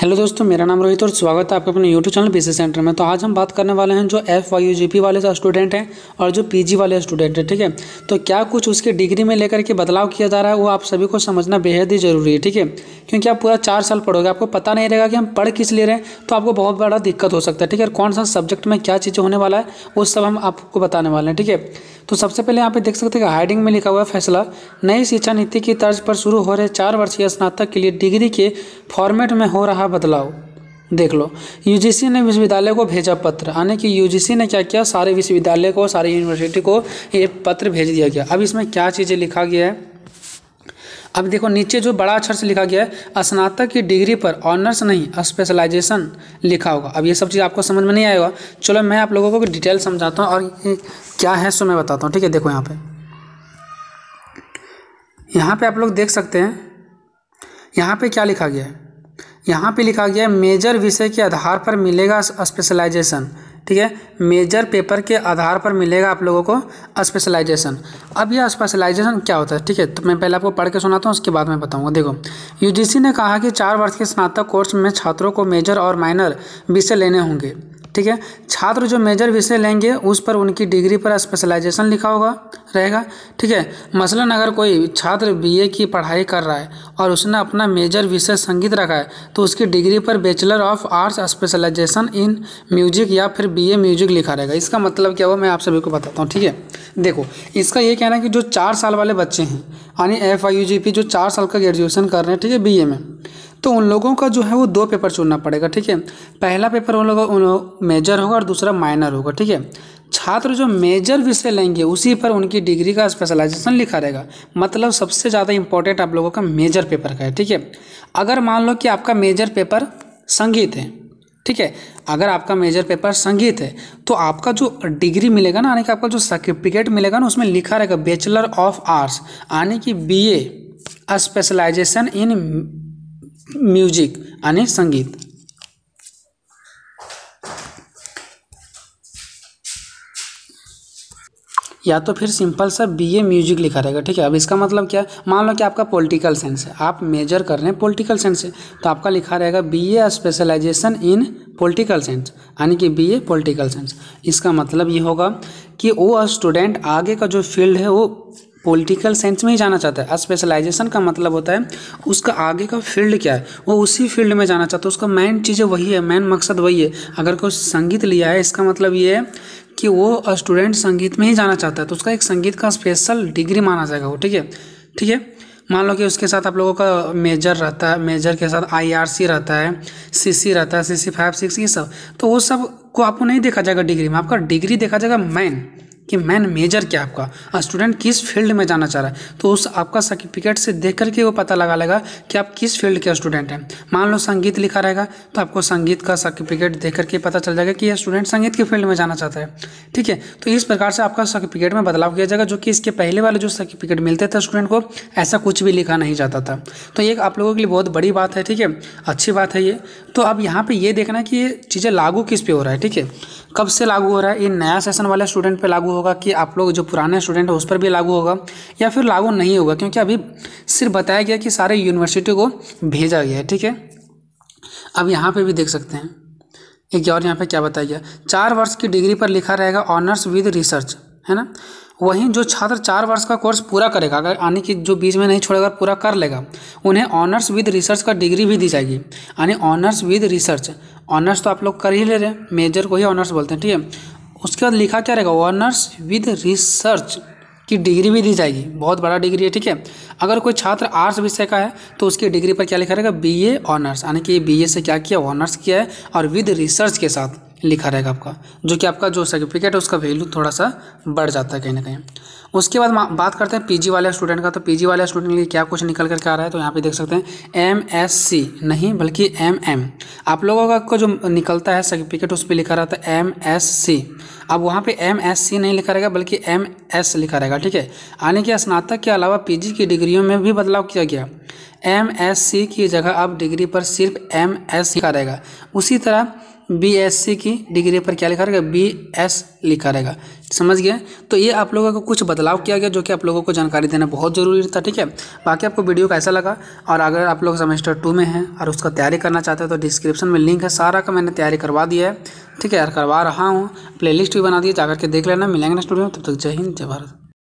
hello दोस्तों मेरा नाम रोहित और स्वागत है आपके अपने यूट्यूब चैनल पीसी सेंटर में तो आज हम बात करने वाले हैं जो एफ वाई यू वाले स्टूडेंट हैं और जो पीजी वाले स्टूडेंट हैं ठीक है तो क्या कुछ उसके डिग्री में लेकर के बदलाव किया जा रहा है वो आप सभी को समझना बेहद ही जरूरी है ठीक है क्योंकि आप पूरा चार साल पढ़ोगे आपको पता नहीं रहेगा कि हम पढ़ किस ले रहे हैं तो आपको बहुत बड़ा दिक्कत हो सकता है ठीक है कौन सा सब्जेक्ट में क्या चीज़ें होने वाला है वो सब हम आपको बताने वाले हैं ठीक है तो सबसे पहले यहाँ पे देख सकते हैं कि हाइडिंग में लिखा हुआ फैसला नई शिक्षा नीति की तर्ज पर शुरू हो रहे चार वर्षीय स्नातक के लिए डिग्री के फॉर्मेट में हो रहा बदलाव देख लो यूजीसी ने विश्वविद्यालय को भेजा पत्र यानी कि यूजीसी ने क्या किया सारे विश्वविद्यालय को सारी यूनिवर्सिटी को ये पत्र भेज दिया गया अब इसमें क्या चीज़ें लिखा गया है अब देखो नीचे जो बड़ा अक्षर से लिखा गया है स्नातक की डिग्री पर ऑनर्स नहीं स्पेशलाइजेशन लिखा होगा अब ये सब चीज़ आपको समझ में नहीं आएगा चलो मैं आप लोगों को डिटेल समझाता हूँ और क्या है सो मैं बताता हूँ ठीक है देखो यहाँ पर यहाँ पर आप लोग देख सकते हैं यहाँ पर क्या लिखा गया है यहाँ पे लिखा गया है मेजर विषय के आधार पर मिलेगा स्पेशलाइजेशन ठीक है मेजर पेपर के आधार पर मिलेगा आप लोगों को स्पेशलाइजेशन अब यह स्पेशलाइजेशन क्या होता है ठीक है तो मैं पहले आपको पढ़ के सुनाता हूँ उसके बाद मैं बताऊँगा देखो यूजीसी ने कहा कि चार वर्ष के स्नातक कोर्स में छात्रों को मेजर और माइनर विषय लेने होंगे ठीक है छात्र जो मेजर विषय लेंगे उस पर उनकी डिग्री पर स्पेशलाइजेशन लिखा होगा रहेगा ठीक है मसलन अगर कोई छात्र बीए की पढ़ाई कर रहा है और उसने अपना मेजर विषय संगीत रखा है तो उसकी डिग्री पर bachelor of arts specialization in music या फिर बीए म्यूजिक लिखा रहेगा इसका मतलब क्या हुआ मैं आप सभी को बताता हूँ ठीक है देखो इसका ये कहना है कि जो चार साल वाले बच्चे हैं यानी F I U G P जो चार साल का ग्रेजुएशन कर रहे हैं ठीक है बी ए में तो उन लोगों का जो है वो दो पेपर चुनना पड़ेगा ठीक है पहला पेपर उन लोगों का मेजर होगा और दूसरा माइनर होगा ठीक है छात्र जो मेजर विषय लेंगे उसी पर उनकी डिग्री का स्पेशलाइजेशन लिखा रहेगा मतलब सबसे ज़्यादा इंपॉर्टेंट आप लोगों का मेजर पेपर का है ठीक है अगर मान लो कि आपका मेजर पेपर संगीत है ठीक है अगर आपका मेजर पेपर संगीत है तो आपका जो डिग्री मिलेगा ना यानी कि आपका जो सर्टिफिकेट मिलेगा ना उसमें लिखा रहेगा बैचलर ऑफ आर्ट्स यानी कि B A specialization in music यानी संगीत या तो फिर सिंपल सा बी ए म्यूजिक लिखा रहेगा ठीक है अब इसका मतलब क्या है मान लो कि आपका पॉलिटिकल साइंस है आप मेजर कर रहे हैं पॉलिटिकल साइंस से तो आपका लिखा रहेगा B A specialization in political science यानी कि बी ए पॉलिटिकल साइंस इसका मतलब ये होगा कि वो स्टूडेंट आगे का जो फील्ड है वो पॉलिटिकल साइंस में ही जाना चाहता है स्पेशलाइजेशन का मतलब होता है उसका आगे का फील्ड क्या है वो उसी फील्ड में जाना चाहता है उसका मेन चीज़ें वही है मेन मकसद वही है अगर कोई संगीत लिया है इसका मतलब ये है कि वो स्टूडेंट संगीत में ही जाना चाहता है तो उसका एक संगीत का स्पेशल डिग्री माना जाएगा वो ठीक है ठीक है मान लो कि उसके साथ आप लोगों का मेजर रहता है मेजर के साथ आईआरसी रहता है सीसी रहता है सीसी फाइव सिक्स ये सब तो वो सब को आपको नहीं देखा जाएगा डिग्री में आपका डिग्री देखा जाएगा मैन कि मैन मेजर क्या आपका हाँ, स्टूडेंट किस फील्ड में जाना चाह रहा है तो उस आपका सर्टिफिकेट से देख करके वो पता लगा लेगा कि आप किस फील्ड के स्टूडेंट हैं मान लो संगीत लिखा रहेगा तो आपको संगीत का सर्टिफिकेट देख करके पता चल जाएगा कि यह स्टूडेंट संगीत के फील्ड में जाना चाहता है ठीक है तो इस प्रकार से आपका सर्टिफिकेट में बदलाव किया जाएगा जो कि इसके पहले वाले जो सर्टिफिकेट मिलते थे स्टूडेंट को ऐसा कुछ भी लिखा नहीं जाता था तो ये आप लोगों के लिए बहुत बड़ी बात है ठीक है अच्छी बात है ये तो अब यहाँ पर ये देखना कि ये चीज़ें लागू किस पे हो रहा है ठीक है कब से लागू हो रहा है ये नया सेशन वाले स्टूडेंट पर लागू हो होगा कि आप लोग जो पुराने स्टूडेंट हैं उस पर भी लागू होगा या फिर लागू नहीं होगा क्योंकि अभी सिर्फ बताया गया कि सारे यूनिवर्सिटी को भेजा गया है ठीक है अब यहाँ पर भी देख सकते हैं एक और यहाँ पर क्या बताया गया चार वर्ष की डिग्री पर लिखा रहेगा ऑनर्स विद रिसर्च है ना वहीं जो छात्र चार वर्ष का कोर्स पूरा करेगा अगर यानी कि जो बीच में नहीं छोड़ेगा पूरा कर लेगा उन्हें ऑनर्स विद रिसर्च का डिग्री भी दी जाएगी यानी ऑनर्स विद रिसर्च ऑनर्स तो आप लोग कर ही ले रहे हैं मेजर को ही ऑनर्स बोलते हैं ठीक है उसके बाद लिखा क्या रहेगा ऑनर्स विद रिसर्च की डिग्री भी दी जाएगी बहुत बड़ा डिग्री है ठीक है अगर कोई छात्र आर्ट्स विषय का है तो उसकी डिग्री पर क्या लिखा रहेगा बी ए ऑनर्स यानी कि बी ए से क्या किया ऑनर्स किया है और विद रिसर्च के साथ लिखा रहेगा आपका जो कि आपका जो सर्टिफिकेट है उसका वैल्यू थोड़ा सा बढ़ जाता है कहीं ना कहीं उसके बाद बात करते हैं पीजी वाले स्टूडेंट का तो पीजी वाले स्टूडेंट के लिए क्या कुछ निकल करके आ रहा है तो यहाँ पे देख सकते हैं एम एस सी नहीं बल्कि एम एम आप लोगों का जो निकलता है सर्टिफिकेट उस पर लिखा रहता है एम एस सी अब वहाँ पे एम एस सी नहीं लिखा रहेगा बल्कि एम एस लिखा रहेगा ठीक है यानी कि स्नातक के अलावा पी की डिग्रियों में भी बदलाव किया गया एम एस सी की जगह अब डिग्री पर सिर्फ एम एस लिखा रहेगा उसी तरह बी एस सी की डिग्री पर क्या लिखा रहेगा बी एस लिखा रहेगा समझ गए तो ये आप लोगों को कुछ बदलाव किया गया जो कि आप लोगों को जानकारी देना बहुत ज़रूरी था ठीक है बाकी आपको वीडियो कैसा लगा और अगर आप लोग सेमेस्टर टू में हैं और उसका तैयारी करना चाहते हैं तो डिस्क्रिप्शन में लिंक है सारा का मैंने तैयारी करवा दिया है ठीक है यार करवा रहा हूँ प्ले भी बना दिया जाकर के देख लेना मिलेंगे ना स्टूडियो तब तक जय हिंद जय भारत